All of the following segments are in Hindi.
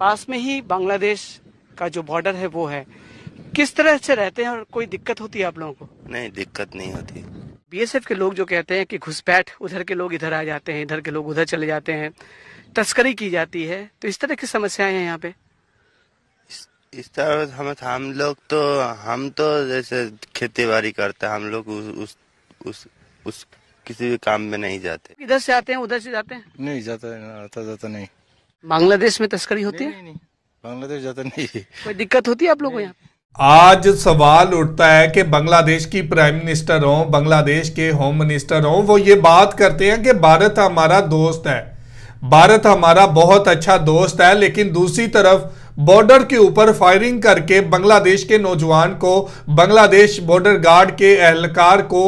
पास में ही बांग्लादेश का जो बॉर्डर है वो है किस तरह से रहते हैं और कोई दिक्कत होती है आप लोगों को नहीं दिक्कत नहीं होती बीएसएफ के लोग जो कहते हैं कि घुसपैठ उधर के लोग इधर आ जाते हैं इधर के लोग उधर चले जाते हैं तस्करी की जाती है तो इस तरह की समस्याएं हैं यहाँ पे इस, तरह हम हम लोग तो हम तो जैसे खेती बाड़ी करते हैं हम लोग उस उस उस, उस किसी भी काम में नहीं जाते इधर से आते हैं उधर से जाते हैं नहीं जाता आता जाता नहीं बांग्लादेश में तस्करी होती है बांग्लादेश जाता नहीं कोई दिक्कत होती है आप लोगों यहाँ आज सवाल उठता है कि बांग्लादेश की प्राइम मिनिस्टर हो बांग्लादेश के होम मिनिस्टर हो वो ये बात करते हैं कि भारत हमारा दोस्त है भारत हमारा बहुत अच्छा दोस्त है लेकिन दूसरी तरफ बॉर्डर के ऊपर फायरिंग करके बांग्लादेश के नौजवान को बांग्लादेश बॉर्डर गार्ड के एहलकार को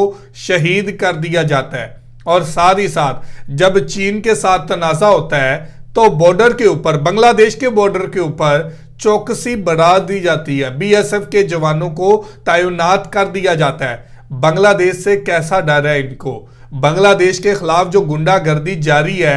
शहीद कर दिया जाता है और साथ ही साथ जब चीन के साथ तनाजा होता है तो बॉर्डर के ऊपर बांग्लादेश के बॉर्डर के ऊपर चौकसी बढ़ा दी जाती है बीएसएफ के जवानों को तैनात कर दिया जाता है बांग्लादेश से कैसा डर है इनको बांग्लादेश के खिलाफ जो गुंडागर्दी जारी है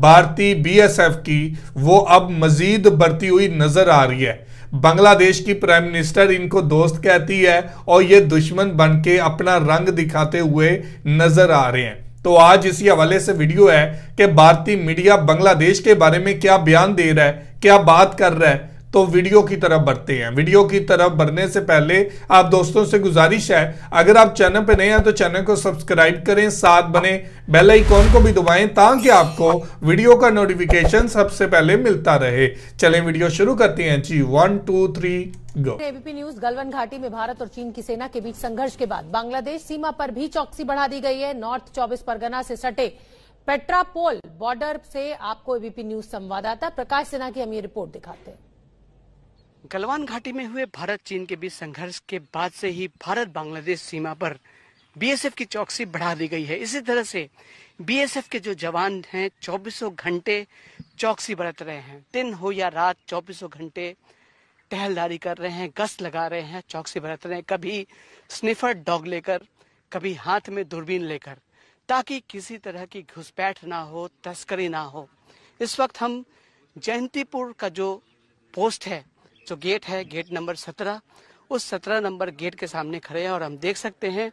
भारतीय बीएसएफ की वो अब मजीद बढ़ती हुई नजर आ रही है बांग्लादेश की प्राइम मिनिस्टर इनको दोस्त कहती है और ये दुश्मन बन के अपना रंग दिखाते हुए नजर आ रहे हैं तो आज इसी हवाले से वीडियो है कि भारतीय मीडिया बांग्लादेश के बारे में क्या बयान दे रहा है क्या बात कर रहा है तो वीडियो की तरफ बढ़ते हैं वीडियो की तरफ बढ़ने से पहले आप दोस्तों से गुजारिश है अगर आप चैनल पर नहीं हैं तो चैनल को सब्सक्राइब करें साथ बने बेल आइकॉन को भी दबाएं ताकि आपको वीडियो का नोटिफिकेशन सबसे पहले मिलता रहे चलें वीडियो शुरू करते हैं जी one two three ABP news Galwan घाटी में भारत और चीन की सेना के बीच संघर्ष के बाद बांग्लादेश सीमा पर भी चौकसी बढ़ा दी गई है नॉर्थ चौबीस परगना से सटे पेट्रापोल बॉर्डर से आपको एबीपी न्यूज संवाददाता प्रकाश सिन्हा की हम ये रिपोर्ट दिखाते हैं गलवान घाटी में हुए भारत चीन के बीच संघर्ष के बाद से ही भारत बांग्लादेश सीमा पर बीएसएफ की चौकसी बढ़ा दी गई है इसी तरह से बीएसएफ के जो जवान हैं चौबीसों घंटे चौकसी बरत रहे हैं दिन हो या रात चौबीसों घंटे टहलदारी कर रहे हैं गश्त लगा रहे हैं चौकसी बरत रहे हैं कभी स्निफर डॉग लेकर कभी हाथ में दूरबीन लेकर ताकि किसी तरह की घुसपैठ ना हो तस्करी ना हो इस वक्त हम जयंतीपुर का जो पोस्ट है जो तो गेट है गेट नंबर सत्रह उस सत्रह नंबर गेट के सामने खड़े हैं और हम देख सकते हैं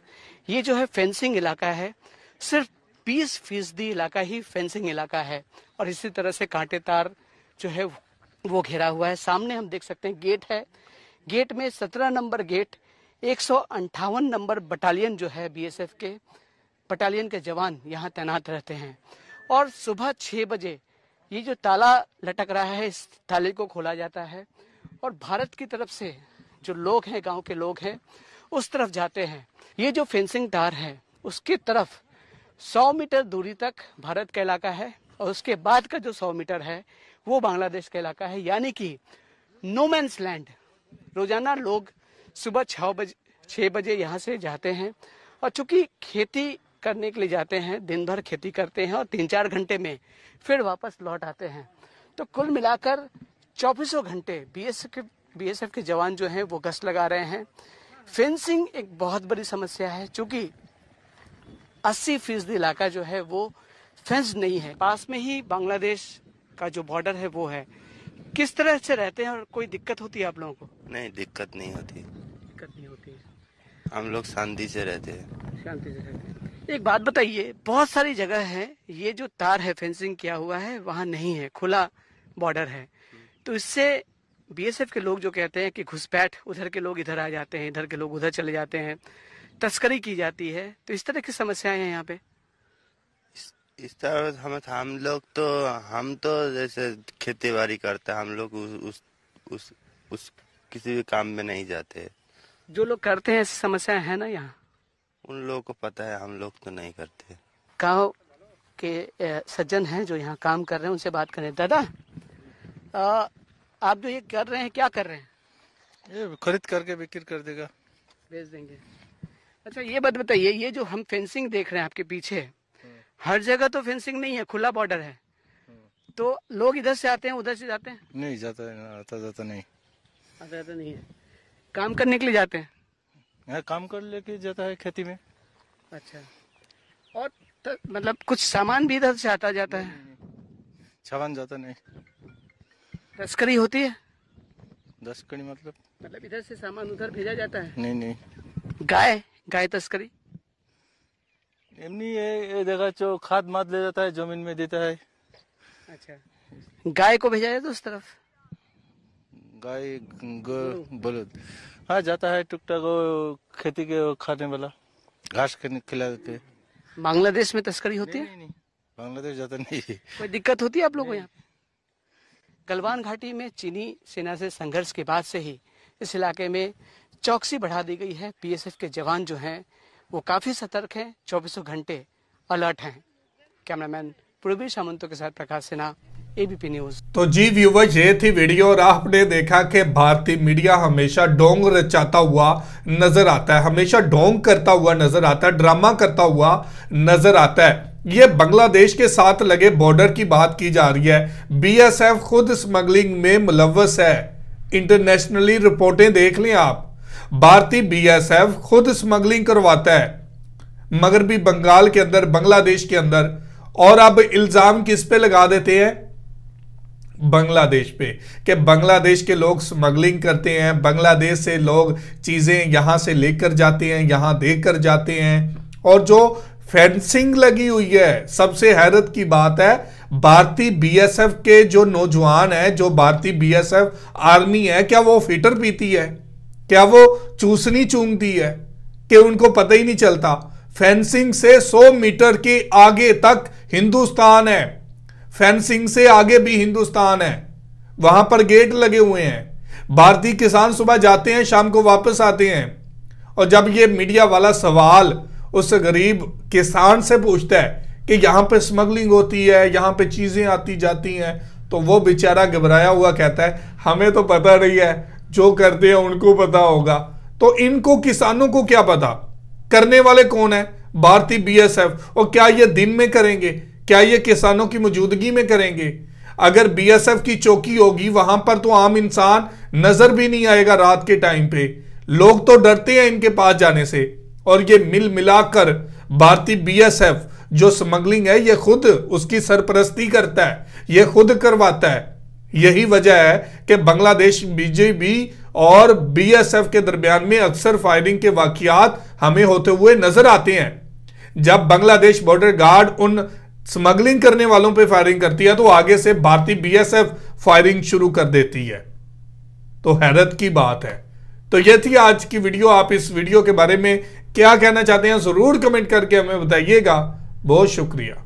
ये जो है फेंसिंग इलाका है सिर्फ बीस फीसदी इलाका ही फेंसिंग इलाका है और इसी तरह से कांटे तार जो है वो घेरा हुआ है सामने हम देख सकते हैं गेट है गेट में सत्रह नंबर गेट एक नंबर बटालियन जो है बी के बटालियन के जवान यहाँ तैनात रहते हैं और सुबह छह बजे ये जो ताला लटक रहा है इस ताले को खोला जाता है और भारत की तरफ से जो लोग हैं गांव के लोग हैं उस तरफ जाते हैं ये जो फेंसिंग टार है उसकी तरफ 100 मीटर दूरी तक भारत का इलाका है और उसके बाद का जो 100 मीटर है वो बांग्लादेश का इलाका है यानी कि नोमैंस लैंड रोजाना लोग सुबह छः बजे छः बजे यहाँ से जाते हैं और चूंकि खेती करने के लिए जाते हैं दिन भर खेती करते हैं और तीन चार घंटे में फिर वापस लौट आते हैं तो कुल मिलाकर चौबीसों घंटे बीएसएफ के बीएसएफ के जवान जो हैं वो गश्त लगा रहे हैं फेंसिंग एक बहुत बड़ी समस्या है चूंकि अस्सी फीसदी इलाका जो है वो फेंस नहीं है पास में ही बांग्लादेश का जो बॉर्डर है वो है किस तरह से रहते हैं और कोई दिक्कत होती है आप लोगों को नहीं दिक्कत नहीं होती दिक्कत नहीं होती हम लोग शांति से रहते हैं शांति से रहते हैं एक बात बताइए बहुत सारी जगह है ये जो तार है फेंसिंग किया हुआ है वहाँ नहीं है खुला बॉर्डर है तो इससे बीएसएफ के लोग जो कहते हैं कि घुसपैठ उधर के लोग इधर आ जाते हैं इधर के लोग उधर चले जाते हैं तस्करी की जाती है तो इस तरह की समस्याएं हैं यहाँ पे इस, तरह हम हम लोग तो हम तो जैसे खेती बाड़ी करते हैं हम लोग उस उस उस, उस किसी भी काम में नहीं जाते जो लोग करते हैं ऐसी समस्या है ना यहाँ उन लोगों को पता है हम लोग तो नहीं करते गाँव के सज्जन हैं जो यहाँ काम कर रहे हैं उनसे बात करें दादा आ, आप जो ये कर रहे हैं क्या कर रहे हैं ये खरीद करके बिक्री कर देगा बेच देंगे अच्छा ये बात बताइए ये जो हम फेंसिंग देख रहे हैं आपके पीछे हर जगह तो फेंसिंग नहीं है खुला बॉर्डर है तो लोग इधर से आते हैं उधर से जाते हैं नहीं जाता है आता जाता नहीं आता जाता नहीं है काम करने के लिए जाते हैं है, हाँ, काम कर लेके जाता है खेती में अच्छा और मतलब कुछ सामान भी इधर से आता जाता है सामान जाता नहीं तस्करी होती है तस्करी मतलब मतलब इधर से सामान उधर भेजा जाता है नहीं नहीं गाय गाय तस्करी ये देखा जो खाद माद ले जाता है जमीन में देता है अच्छा गाय को भेजा जाता उस तरफ गाय बलद हाँ जाता है टुक टाक खेती के खाने वाला घास खिला देते हैं बांग्लादेश में तस्करी होती नहीं, है बांग्लादेश जाता नहीं कोई दिक्कत होती है आप लोगों को यहाँ गलवान घाटी में चीनी सेना से संघर्ष के बाद से ही इस इलाके में चौकसी बढ़ा दी गई है पीएसएफ के जवान जो हैं वो काफ़ी सतर्क हैं चौबीसों घंटे अलर्ट हैं कैमरामैन पूर्वी सामंतों के साथ प्रकाश सिन्हा एबीपी न्यूज तो जी व्यूवर्स ये थी वीडियो और आपने देखा कि भारतीय मीडिया हमेशा डोंग रचाता हुआ नजर आता है हमेशा डोंग करता हुआ नजर आता है ड्रामा करता हुआ नजर आता है ये बांग्लादेश के साथ लगे बॉर्डर की बात की जा रही है बीएसएफ खुद स्मगलिंग में मुलवस है इंटरनेशनली रिपोर्टें देख लें आप भारतीय बीएसएफ खुद स्मगलिंग करवाता है मगर भी बंगाल के अंदर बांग्लादेश के अंदर और अब इल्जाम किस पे लगा देते हैं बांग्लादेश पे कि बांग्लादेश के लोग स्मगलिंग करते हैं बांग्लादेश से लोग चीज़ें यहां से लेकर जाते हैं यहां देकर जाते हैं और जो फेंसिंग लगी हुई है सबसे हैरत की बात है भारतीय बीएसएफ के जो नौजवान है जो भारतीय बीएसएफ आर्मी है क्या वो फिटर पीती है क्या वो चूसनी चूंगती है कि उनको पता ही नहीं चलता फेंसिंग से 100 मीटर के आगे तक हिंदुस्तान है फेंसिंग से आगे भी हिंदुस्तान है वहां पर गेट लगे हुए हैं भारतीय किसान सुबह जाते हैं शाम को वापस आते हैं और जब ये मीडिया वाला सवाल उस गरीब किसान से पूछता है कि यहाँ पे स्मगलिंग होती है यहाँ पे चीज़ें आती जाती हैं तो वो बेचारा घबराया हुआ कहता है हमें तो पता नहीं है जो करते हैं उनको पता होगा तो इनको किसानों को क्या पता करने वाले कौन है भारतीय बीएसएफ और क्या ये दिन में करेंगे क्या ये किसानों की मौजूदगी में करेंगे अगर बीएसएफ की चौकी होगी वहां पर तो आम इंसान नजर भी नहीं आएगा रात के टाइम पे लोग तो डरते हैं इनके पास जाने से और ये मिल मिलाकर भारतीय बीएसएफ जो स्मगलिंग है ये खुद उसकी सरपरस्ती करता है ये खुद करवाता है यही वजह है कि बांग्लादेश बीजेपी और बीएसएफ के दरमियान में अक्सर फायरिंग के वाकियात हमें होते हुए नजर आते हैं जब बांग्लादेश बॉर्डर गार्ड उन स्मगलिंग करने वालों पे फायरिंग करती है तो आगे से भारतीय बीएसएफ फायरिंग शुरू कर देती है तो हैरत की बात है तो ये थी आज की वीडियो आप इस वीडियो के बारे में क्या कहना चाहते हैं ज़रूर कमेंट करके हमें बताइएगा बहुत शुक्रिया